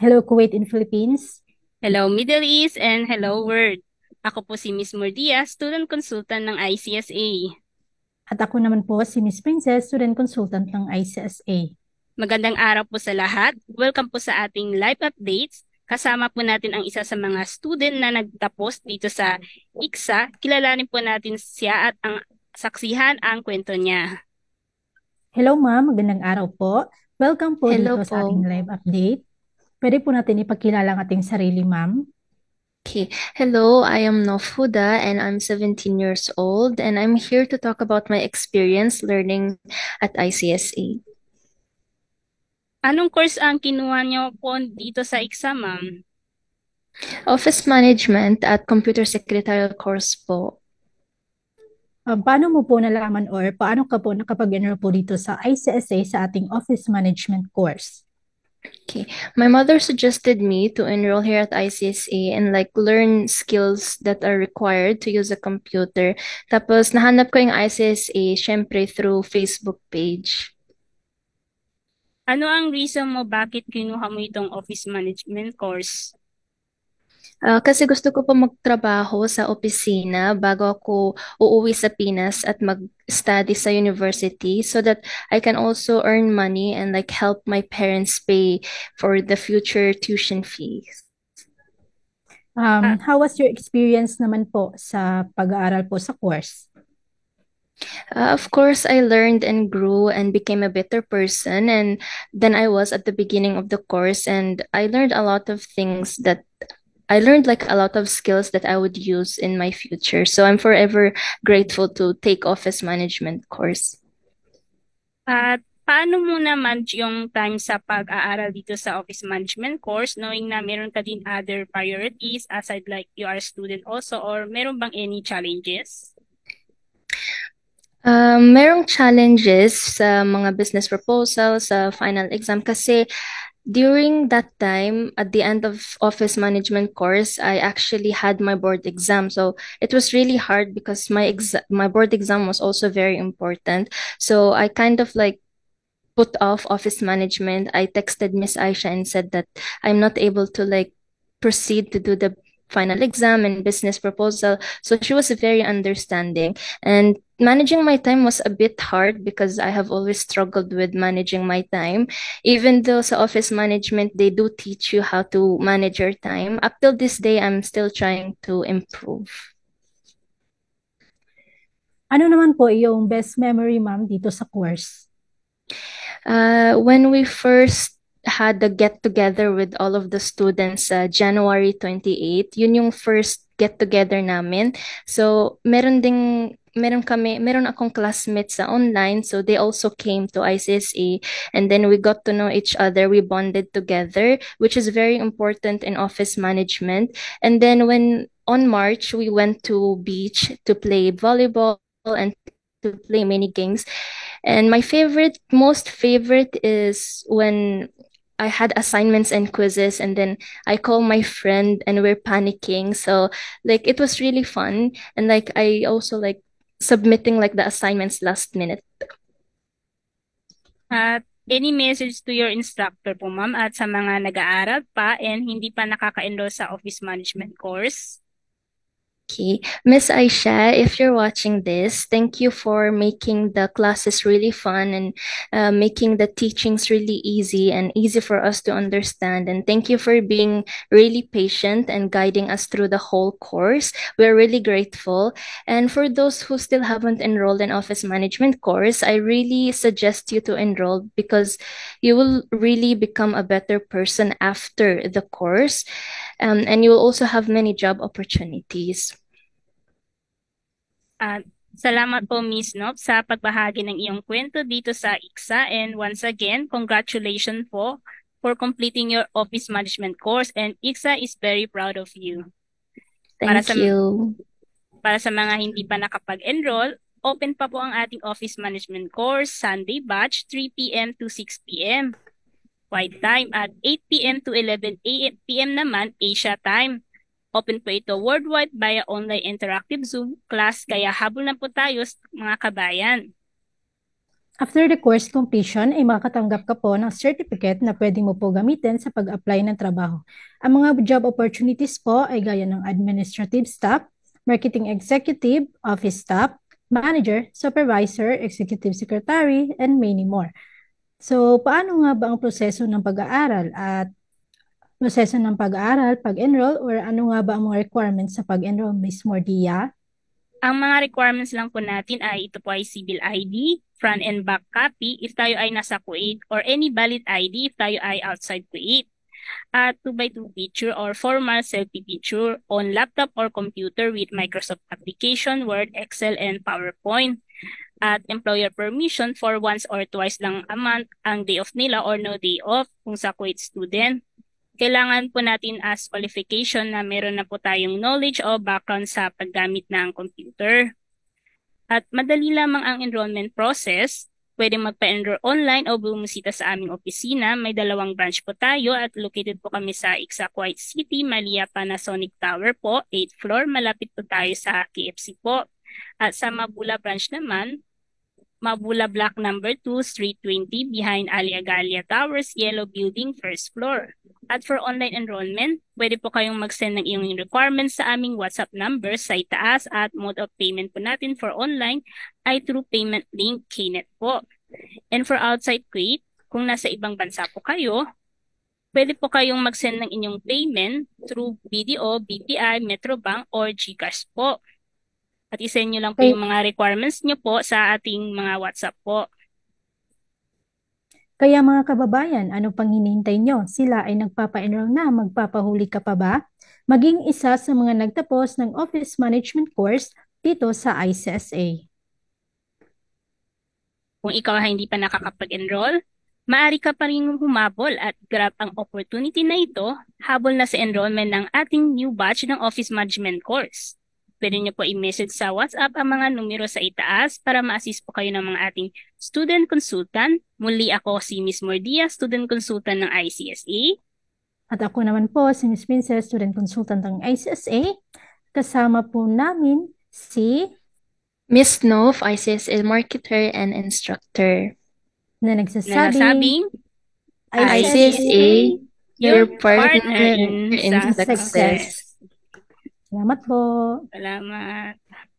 Hello Kuwait in Philippines. Hello Middle East and hello world. Ako po si Miss Murdia, student consultant ng ICSA. At ako naman po si Miss Princess, student consultant ng ICSA. Magandang araw po sa lahat. Welcome po sa ating live updates. Kasama po natin ang isa sa mga student na nagtapos dito sa ICSA. Kilalanin po natin siya at ang saksihan ang kwento niya. Hello ma'am, magandang araw po. Welcome po Hello dito po. sa ating live update. Pwede po natin ipakilala ang ating sarili, ma'am? Okay. Hello, I am Nofuda and I'm 17 years old and I'm here to talk about my experience learning at ICSA. Anong course ang kinuha niyo po dito sa exam, ma'am? Office Management at Computer Secretarial course po. Uh, paano mo po nalaman or paano ka po nakapag-enroll po dito sa ICSA sa ating Office Management course? Okay. My mother suggested me to enroll here at ICSA and like learn skills that are required to use a computer. Tapos nahanap ko yung ICSA, syempre through Facebook page. Ano ang reason mo bakit kinuha mo itong office management course? Ah, kasi gusto ko pa magtrabaho sa opisina bago ako uuwi sa Pinas at mag-study sa university so that I can also earn money and like help my parents pay for the future tuition fees. Um, ah. how was your experience naman po sa pag-aaral po sa course? Uh, of course, I learned and grew and became a better person and than I was at the beginning of the course. And I learned a lot of things that I learned like a lot of skills that I would use in my future. So I'm forever grateful to take office management course. At paano mo na manage yung time sa pag-aaral dito sa office management course knowing na meron ka din other priorities aside like you are a student also or meron bang any challenges? Um, merong challenges sa mga business proposals sa final exam kasi during that time, at the end of office management course, I actually had my board exam. So it was really hard because my ex- my board exam was also very important. So I kind of like put off office management. I texted Miss Aisha and said that I'm not able to like proceed to do the final exam and business proposal. So she was very understanding. And managing my time was a bit hard because I have always struggled with managing my time. Even though sa office management, they do teach you how to manage your time. Up till this day, I'm still trying to improve. Ano naman po yung best memory, ma'am, dito sa course? Uh, when we first had the get together with all of the students uh, January 28, yun yung first get together namin. So, meron ding meron kami, meron akong classmates sa online, so they also came to ICSE and then we got to know each other, we bonded together, which is very important in office management. And then when on March, we went to beach to play volleyball and to play many games. And my favorite, most favorite is when I had assignments and quizzes, and then I call my friend, and we're panicking. So like it was really fun, and like I also like submitting like the assignments last minute. At any message to your instructor po ma'am at sa mga nag-aaral pa and hindi pa nakaka-enroll sa office management course? Okay. Miss Aisha, if you're watching this, thank you for making the classes really fun and uh, making the teachings really easy and easy for us to understand. And thank you for being really patient and guiding us through the whole course. We're really grateful. And for those who still haven't enrolled in office management course, I really suggest you to enroll because you will really become a better person after the course. Um, and you will also have many job opportunities. At Salamat po Miss Nop sa pagbahagi ng iyong kwento dito sa ICSA and once again, congratulations po for completing your office management course and ICSA is very proud of you. Thank para sa, you. Para sa mga hindi pa nakapag-enroll, open pa po ang ating office management course Sunday batch 3 p.m. to 6 p.m. White time at 8 p.m. to 11 a.m. naman Asia time. Open po ito worldwide via online interactive Zoom class kaya habol na po tayo mga kabayan. After the course completion ay makakatanggap ka po ng certificate na pwede mo po gamitin sa pag-apply ng trabaho. Ang mga job opportunities po ay gaya ng administrative staff, marketing executive, office staff, manager, supervisor, executive secretary, and many more. So, paano nga ba ang proseso ng pag-aaral at proseso ng pag-aaral, pag-enroll, or ano nga ba ang mga requirements sa pag-enroll, Ms. Mordia? Ang mga requirements lang po natin ay ito po ay civil ID, front and back copy if tayo ay nasa Kuwait, or any valid ID if tayo ay outside Kuwait. At 2x2 picture or formal selfie picture on laptop or computer with Microsoft application, Word, Excel, and PowerPoint. At employer permission for once or twice lang a month ang day off nila or no day off kung sa Kuwait student kailangan po natin as qualification na meron na po tayong knowledge o background sa paggamit ng computer. At madali lamang ang enrollment process. Pwede magpa-enroll online o bumisita sa aming opisina. May dalawang branch po tayo at located po kami sa Iksak White City, Malia Panasonic Tower po, 8th floor. Malapit po tayo sa KFC po. At sa Mabula branch naman, Mabula Block number 2, Street 20, behind Aliagalia Towers, Yellow Building, first floor. At for online enrollment, pwede po kayong mag-send ng iyong requirements sa aming WhatsApp number sa itaas at mode of payment po natin for online ay through payment link KNET po. And for outside Kuwait, kung nasa ibang bansa po kayo, pwede po kayong mag-send ng inyong payment through BDO, BPI, Metrobank, or GCash po. At isend nyo lang po yung mga requirements nyo po sa ating mga WhatsApp po. Kaya mga kababayan, ano pang hinihintay nyo? Sila ay nagpapa-enroll na, magpapahuli ka pa ba? Maging isa sa mga nagtapos ng Office Management course dito sa ICSA. Kung ikaw ay hindi pa nakakapag-enroll, maaari ka pa rin humabol at grab ang opportunity na ito habol na sa enrollment ng ating new batch ng Office Management course. Pwede niyo po i-message sa WhatsApp ang mga numero sa itaas para ma-assist po kayo ng mga ating student consultant. Muli ako si Ms. Mordia, student consultant ng ICSA. At ako naman po si Ms. Vincent, student consultant ng ICSA. Kasama po namin si Ms. Nov, ICSA marketer and instructor. Na nagsasabing, nagsasabing ICSA, ICSA, your partner, partner in, in success. success. Salamat po. Salamat.